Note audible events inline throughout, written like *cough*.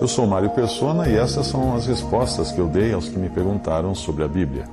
Eu sou Mário Persona e essas são as respostas que eu dei aos que me perguntaram sobre a Bíblia.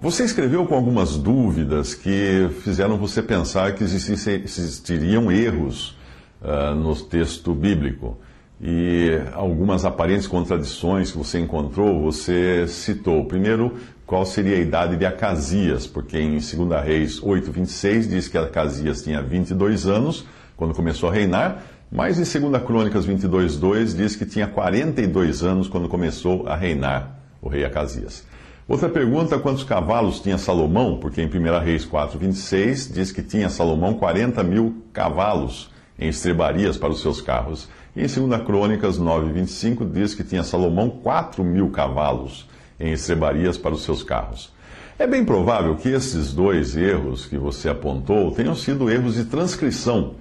Você escreveu com algumas dúvidas que fizeram você pensar que existiriam erros uh, no texto bíblico. E algumas aparentes contradições que você encontrou, você citou. Primeiro, qual seria a idade de Acasias, porque em 2 Reis 8,26 diz que Acasias tinha 22 anos quando começou a reinar, mas em 2 Crônicas 22:2 diz que tinha 42 anos quando começou a reinar o rei Acasias. Outra pergunta, quantos cavalos tinha Salomão? Porque em 1 Reis 4:26 diz que tinha Salomão 40 mil cavalos em estrebarias para os seus carros. E em 2 Crônicas 9:25 diz que tinha Salomão 4 mil cavalos em estrebarias para os seus carros. É bem provável que esses dois erros que você apontou tenham sido erros de transcrição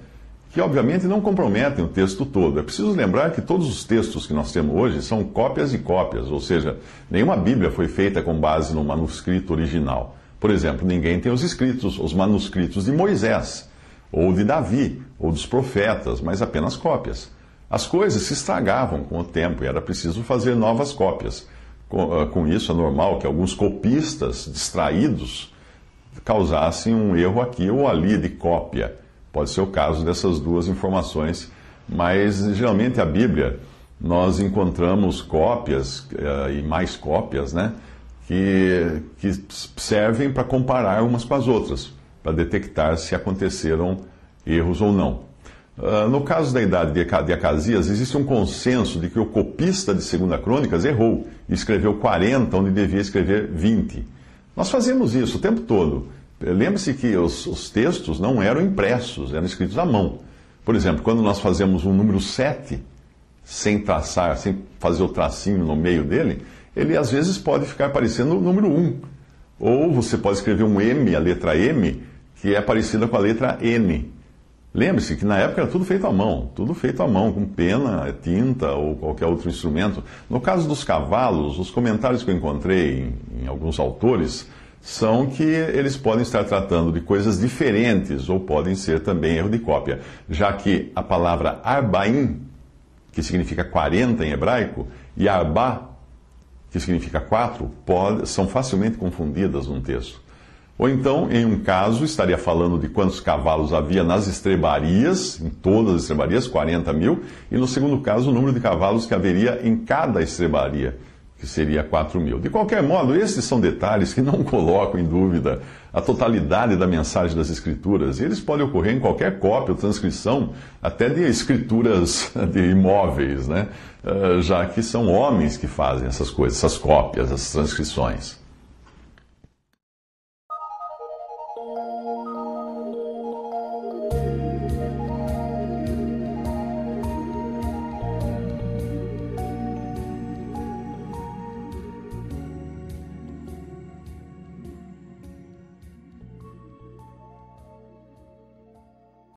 que obviamente não comprometem o texto todo. É preciso lembrar que todos os textos que nós temos hoje são cópias e cópias, ou seja, nenhuma Bíblia foi feita com base no manuscrito original. Por exemplo, ninguém tem os escritos, os manuscritos de Moisés, ou de Davi, ou dos profetas, mas apenas cópias. As coisas se estragavam com o tempo e era preciso fazer novas cópias. Com ah, isso, é normal que alguns copistas distraídos causassem um erro aqui ou ali de cópia. Pode ser o caso dessas duas informações, mas geralmente a Bíblia nós encontramos cópias eh, e mais cópias, né? Que, que servem para comparar umas com as outras, para detectar se aconteceram erros ou não. Uh, no caso da idade de Acasias, existe um consenso de que o copista de 2 Crônicas errou e escreveu 40 onde devia escrever 20. Nós fazemos isso o tempo todo. Lembre-se que os, os, textos não eram impressos, eram escritos à mão. Por exemplo, quando nós fazemos um número 7, sem traçar, sem fazer o tracinho no meio dele, ele às vezes pode ficar parecendo o número 1. Ou você pode escrever um M, a letra M, que é parecida com a letra N. Lembre-se que na época era tudo feito à mão, tudo feito à mão, com pena, tinta ou qualquer outro instrumento. No caso dos cavalos, os comentários que eu encontrei em, em alguns autores são que eles podem estar tratando de coisas diferentes ou podem ser também erro de cópia, já que a palavra arbaim, que significa 40 em hebraico, e arba, que significa quatro, pode, são facilmente confundidas num texto. Ou então, em um caso, estaria falando de quantos cavalos havia nas estrebarias, em todas as estrebarias, 40 mil, e no segundo caso, o número de cavalos que haveria em cada estrebaria que seria 4 mil. De qualquer modo, esses são detalhes que não *laughs* colocam em dúvida a totalidade da mensagem das Escrituras. E eles podem ocorrer em qualquer cópia ou transcrição, até de escrituras *laughs* de imóveis, né? Ah, já que são homens que fazem essas coisas, essas cópias, essas transcrições.